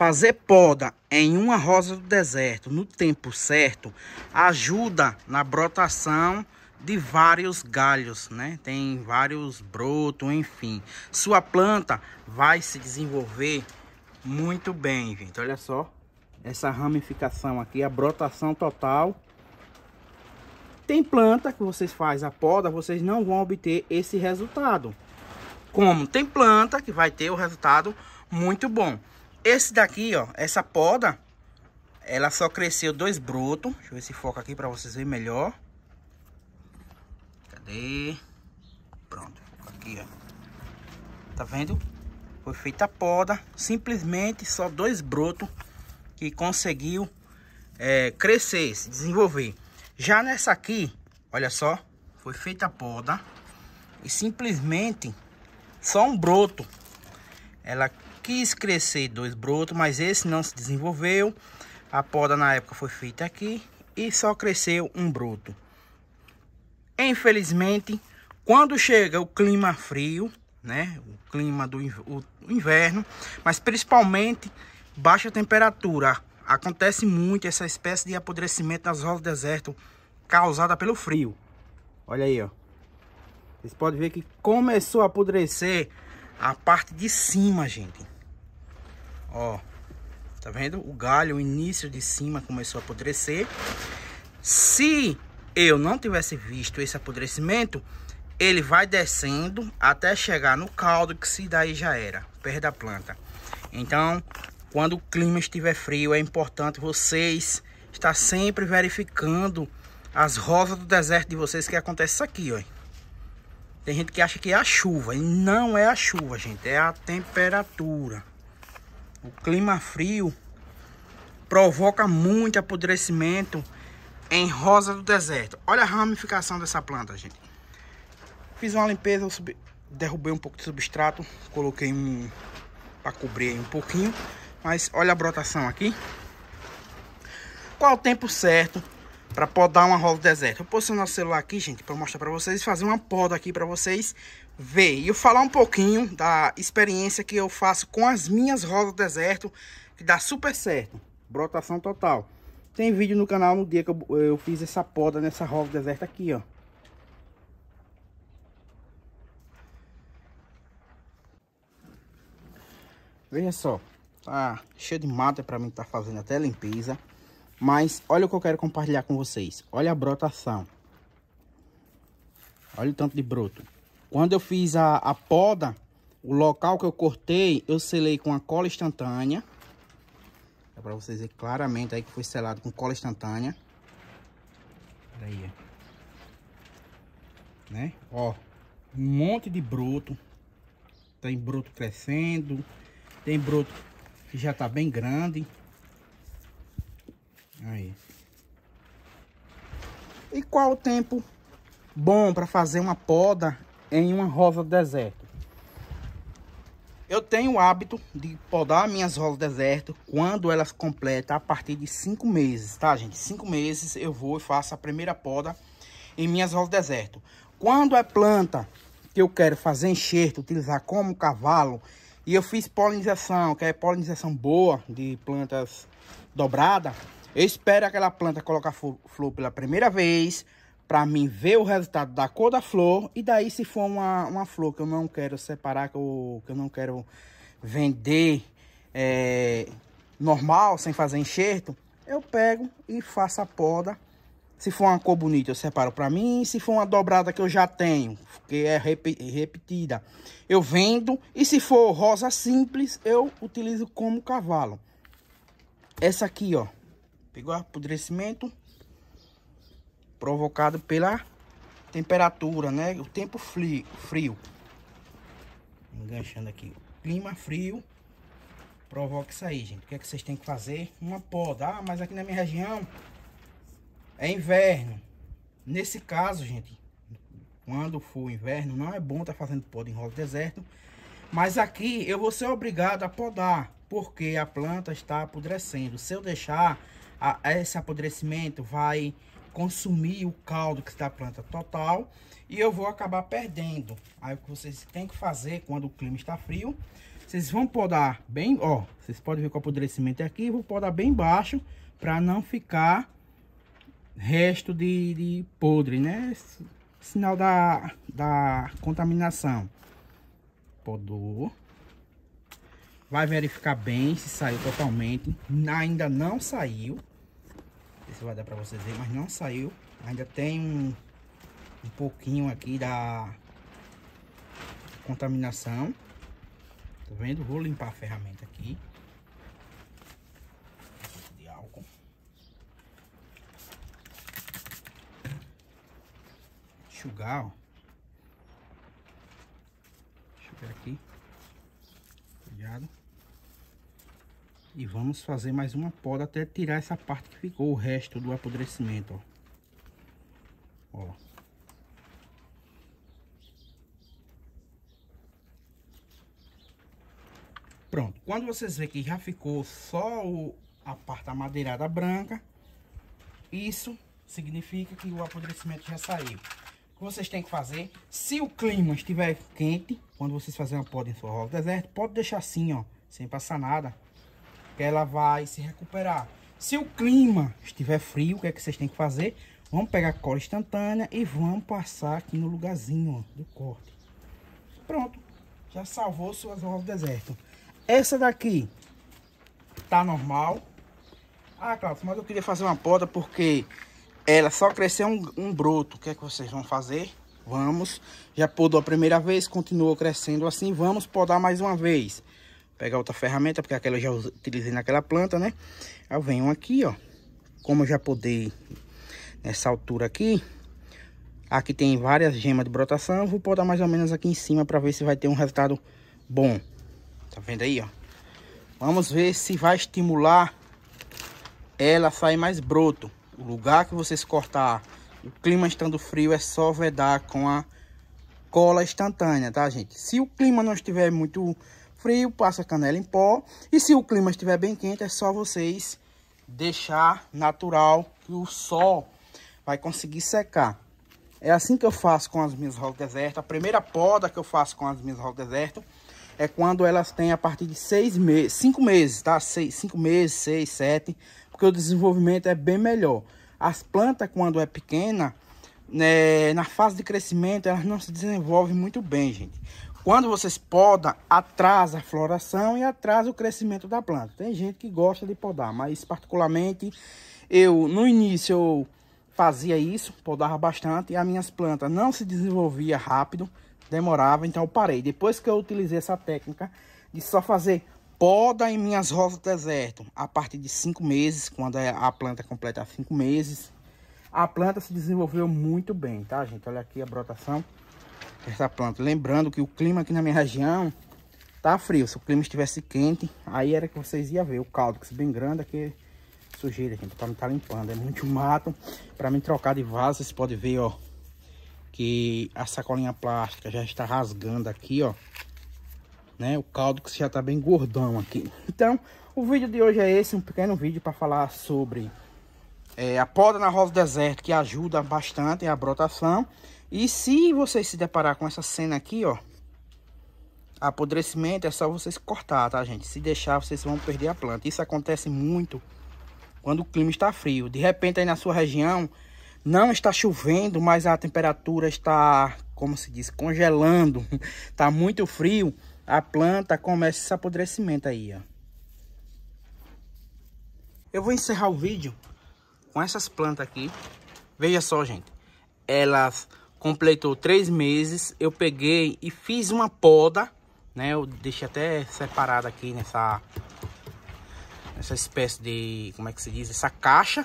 Fazer poda em uma rosa do deserto no tempo certo ajuda na brotação de vários galhos, né? Tem vários brotos, enfim. Sua planta vai se desenvolver muito bem, gente. Olha só essa ramificação aqui, a brotação total. Tem planta que vocês fazem a poda, vocês não vão obter esse resultado. Como tem planta que vai ter o resultado muito bom. Esse daqui, ó, essa poda, ela só cresceu dois brotos. Deixa eu ver se foca aqui para vocês verem melhor. Cadê? Pronto, aqui, ó. Tá vendo? Foi feita a poda, simplesmente só dois brotos que conseguiu é, crescer, se desenvolver. Já nessa aqui, olha só, foi feita a poda e simplesmente só um broto. Ela quis crescer dois brotos, mas esse não se desenvolveu. A poda na época foi feita aqui e só cresceu um broto. Infelizmente, quando chega o clima frio, né, o clima do inverno, mas principalmente baixa temperatura, acontece muito essa espécie de apodrecimento nas rosas do deserto causada pelo frio. Olha aí, ó. Vocês podem ver que começou a apodrecer a parte de cima, gente. Ó, tá vendo? O galho, o início de cima começou a apodrecer. Se eu não tivesse visto esse apodrecimento, ele vai descendo até chegar no caldo, que se daí já era, perda da planta. Então, quando o clima estiver frio, é importante vocês estar sempre verificando as rosas do deserto de vocês, que acontece isso aqui, ó. Tem gente que acha que é a chuva, e não é a chuva, gente, é a temperatura. O clima frio provoca muito apodrecimento em rosa do deserto. Olha a ramificação dessa planta, gente. Fiz uma limpeza, derrubei um pouco de substrato, coloquei um para cobrir um pouquinho, mas olha a brotação aqui. Qual o tempo certo para podar uma rola do deserto. Vou posicionar o celular aqui, gente, para mostrar para vocês, fazer uma poda aqui para vocês ver. E eu falar um pouquinho da experiência que eu faço com as minhas rolas do deserto, que dá super certo. Brotação total. Tem vídeo no canal no dia que eu, eu fiz essa poda nessa rola do deserto aqui, ó. Veja só, tá cheio de mata para mim tá fazendo até limpeza. Mas olha o que eu quero compartilhar com vocês. Olha a brotação. Olha o tanto de broto. Quando eu fiz a, a poda, o local que eu cortei, eu selei com a cola instantânea. Dá é pra vocês verem claramente aí que foi selado com cola instantânea. Olha aí, é. Né? Ó, um monte de broto. Tem broto crescendo. Tem broto que já tá bem grande. Aí. E qual o tempo bom para fazer uma poda em uma rosa do deserto? Eu tenho o hábito de podar minhas rosas do deserto quando elas completam a partir de 5 meses, tá gente? 5 meses eu vou e faço a primeira poda em minhas rosas do deserto. Quando é planta que eu quero fazer enxerto, utilizar como cavalo, e eu fiz polinização, que é polinização boa de plantas dobradas, eu espero aquela planta colocar flor pela primeira vez, para mim ver o resultado da cor da flor. E daí, se for uma, uma flor que eu não quero separar, que eu, que eu não quero vender é, normal, sem fazer enxerto, eu pego e faço a poda. Se for uma cor bonita, eu separo para mim. Se for uma dobrada que eu já tenho, que é rep repetida, eu vendo. E se for rosa simples, eu utilizo como cavalo. Essa aqui, ó. Pegou apodrecimento provocado pela temperatura, né? O tempo frio. Enganchando aqui. Clima frio provoca isso aí, gente. O que é que vocês têm que fazer? Uma poda. Ah, mas aqui na minha região é inverno. Nesse caso, gente, quando for inverno, não é bom estar tá fazendo poda em rola deserto. Mas aqui eu vou ser obrigado a podar, porque a planta está apodrecendo. Se eu deixar, a, esse apodrecimento vai consumir o caldo que está a planta total e eu vou acabar perdendo. Aí o que vocês têm que fazer quando o clima está frio, vocês vão podar bem, ó, vocês podem ver que o apodrecimento é aqui, vou podar bem baixo para não ficar resto de, de podre, né? Sinal da, da contaminação. Podou. Vai verificar bem se saiu totalmente. Ainda não saiu se vai dar pra vocês verem, mas não saiu. Ainda tem um, um pouquinho aqui da contaminação. Tá vendo? Vou limpar a ferramenta aqui. De álcool. Enxugar, ó. Deixa eu ver aqui. Cuidado. E vamos fazer mais uma poda até tirar essa parte que ficou, o resto do apodrecimento, ó. Ó. Pronto, quando vocês verem que já ficou só o, a parte amadeirada branca, isso significa que o apodrecimento já saiu. O que vocês têm que fazer, se o clima estiver quente, quando vocês fazerem uma poda em sua roda deserto, pode deixar assim, ó, sem passar nada que ela vai se recuperar. Se o clima estiver frio, o que é que vocês têm que fazer? Vamos pegar cola instantânea e vamos passar aqui no lugarzinho ó, do corte. Pronto, já salvou suas rosas do deserto. Essa daqui tá normal. Ah, Cláudio, mas eu queria fazer uma poda porque ela só cresceu um, um broto. O que é que vocês vão fazer? Vamos, já podou a primeira vez, continuou crescendo assim, vamos podar mais uma vez pegar outra ferramenta, porque aquela eu já utilizei naquela planta, né? Eu venho aqui, ó. Como eu já podei nessa altura aqui, aqui tem várias gemas de brotação. Vou botar mais ou menos aqui em cima para ver se vai ter um resultado bom. Tá vendo aí, ó? Vamos ver se vai estimular ela a sair mais broto. O lugar que vocês cortar, o clima estando frio, é só vedar com a cola instantânea, tá, gente? Se o clima não estiver muito frio, passa canela em pó. E se o clima estiver bem quente, é só vocês deixar natural que o sol vai conseguir secar. É assim que eu faço com as minhas rolas desertas. A primeira poda que eu faço com as minhas rolas desertas é quando elas têm a partir de seis meses, cinco meses, tá? Seis, cinco meses, seis, sete, porque o desenvolvimento é bem melhor. As plantas, quando é pequena, né, na fase de crescimento, elas não se desenvolvem muito bem, gente. Quando vocês podam, atrasa a floração e atrasa o crescimento da planta. Tem gente que gosta de podar, mas particularmente eu no início eu fazia isso, podava bastante e as minhas plantas não se desenvolvia rápido, demorava, então eu parei. Depois que eu utilizei essa técnica de só fazer poda em minhas rosas do deserto a partir de cinco meses, quando é, a planta completa cinco meses, a planta se desenvolveu muito bem, tá gente? Olha aqui a brotação essa planta. Lembrando que o clima aqui na minha região tá frio. Se o clima estivesse quente, aí era que vocês iam ver o caldo, que é bem grande aqui. Sujeira, gente, pra não tá limpando. É muito mato. Pra mim trocar de vaso, vocês podem ver, ó. Que a sacolinha plástica já está rasgando aqui, ó. Né? O caldo que já tá bem gordão aqui. Então, o vídeo de hoje é esse. Um pequeno vídeo para falar sobre é, a poda na rosa deserta, que ajuda bastante a brotação. E se vocês se deparar com essa cena aqui, ó, apodrecimento é só vocês cortar, tá, gente? Se deixar, vocês vão perder a planta. Isso acontece muito quando o clima está frio. De repente, aí na sua região, não está chovendo, mas a temperatura está, como se diz, congelando. Está muito frio, a planta começa esse apodrecimento aí, ó. Eu vou encerrar o vídeo com essas plantas aqui. Veja só, gente. Elas completou três meses, eu peguei e fiz uma poda, né? Eu deixei até separado aqui nessa, nessa espécie de, como é que se diz, essa caixa,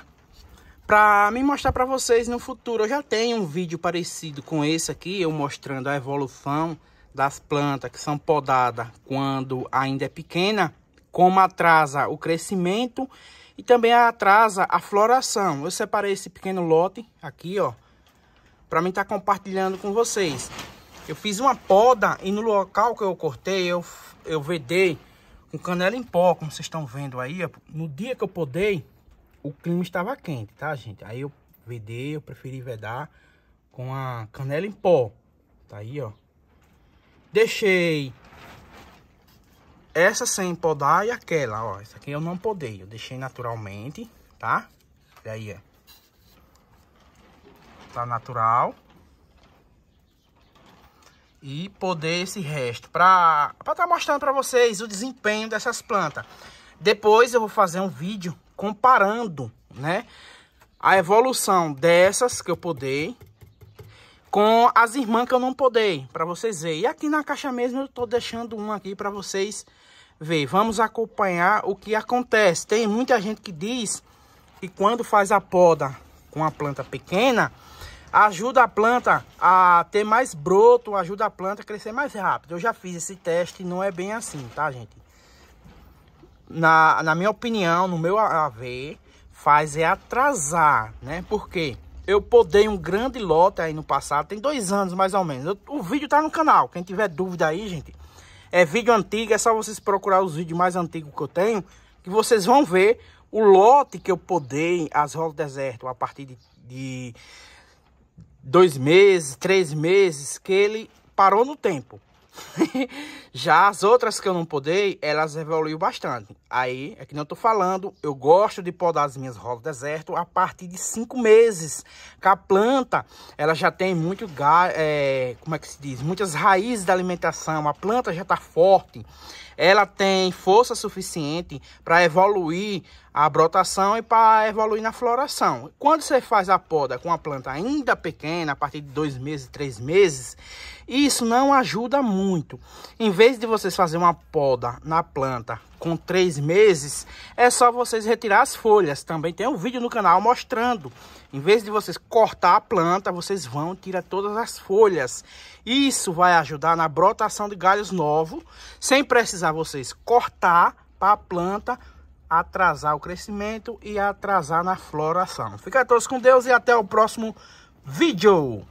para me mostrar para vocês no futuro. Eu já tenho um vídeo parecido com esse aqui, eu mostrando a evolução das plantas que são podadas quando ainda é pequena, como atrasa o crescimento e também atrasa a floração. Eu separei esse pequeno lote aqui, ó, para mim estar tá compartilhando com vocês. Eu fiz uma poda e no local que eu cortei, eu, eu vedei com canela em pó, como vocês estão vendo aí. No dia que eu podei, o clima estava quente, tá, gente? Aí eu vedei, eu preferi vedar com a canela em pó. Tá aí, ó. Deixei essa sem podar e aquela, ó. Essa aqui eu não podei, eu deixei naturalmente, tá? E aí, ó tá natural. E poder esse resto, para estar tá mostrando para vocês o desempenho dessas plantas. Depois eu vou fazer um vídeo comparando, né? A evolução dessas que eu podei com as irmãs que eu não podei, para vocês verem. E aqui na caixa mesmo eu tô deixando uma aqui para vocês ver. Vamos acompanhar o que acontece. Tem muita gente que diz que quando faz a poda com a planta pequena, ajuda a planta a ter mais broto, ajuda a planta a crescer mais rápido. Eu já fiz esse teste não é bem assim, tá, gente? Na, na minha opinião, no meu a ver, faz é atrasar, né? Porque eu podei um grande lote aí no passado, tem dois anos mais ou menos. Eu, o vídeo tá no canal, quem tiver dúvida aí, gente, é vídeo antigo, é só vocês procurar os vídeos mais antigos que eu tenho, que vocês vão ver o lote que eu podei as rolas deserto a partir de, de dois meses, três meses, que ele parou no tempo. Já as outras que eu não podei, elas evoluiu bastante. Aí, é que não tô falando, eu gosto de podar as minhas rolas deserto a partir de cinco meses. Que a planta, ela já tem muito, é, como é que se diz? Muitas raízes da alimentação, a planta já tá forte ela tem força suficiente para evoluir a brotação e para evoluir na floração. Quando você faz a poda com a planta ainda pequena, a partir de dois meses, três meses, isso não ajuda muito. Em vez de vocês fazer uma poda na planta com três meses, é só vocês retirar as folhas. Também tem um vídeo no canal mostrando. Em vez de vocês cortar a planta, vocês vão tirar todas as folhas. Isso vai ajudar na brotação de galhos novos, sem precisar vocês cortar para a planta atrasar o crescimento e atrasar na floração. Fica todos com Deus e até o próximo vídeo.